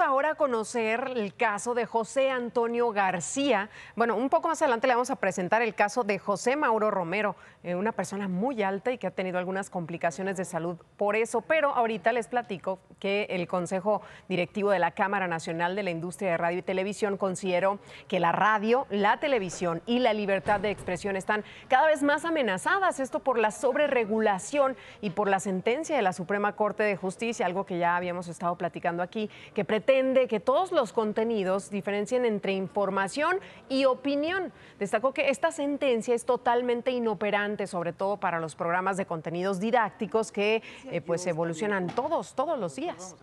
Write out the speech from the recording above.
ahora a conocer el caso de José Antonio García. Bueno, un poco más adelante le vamos a presentar el caso de José Mauro Romero, eh, una persona muy alta y que ha tenido algunas complicaciones de salud por eso, pero ahorita les platico que el Consejo Directivo de la Cámara Nacional de la Industria de Radio y Televisión consideró que la radio, la televisión y la libertad de expresión están cada vez más amenazadas, esto por la sobreregulación y por la sentencia de la Suprema Corte de Justicia, algo que ya habíamos estado platicando aquí, que pretende que todos los contenidos diferencien entre información y opinión. Destacó que esta sentencia es totalmente inoperante, sobre todo para los programas de contenidos didácticos que eh, pues evolucionan todos, todos los días.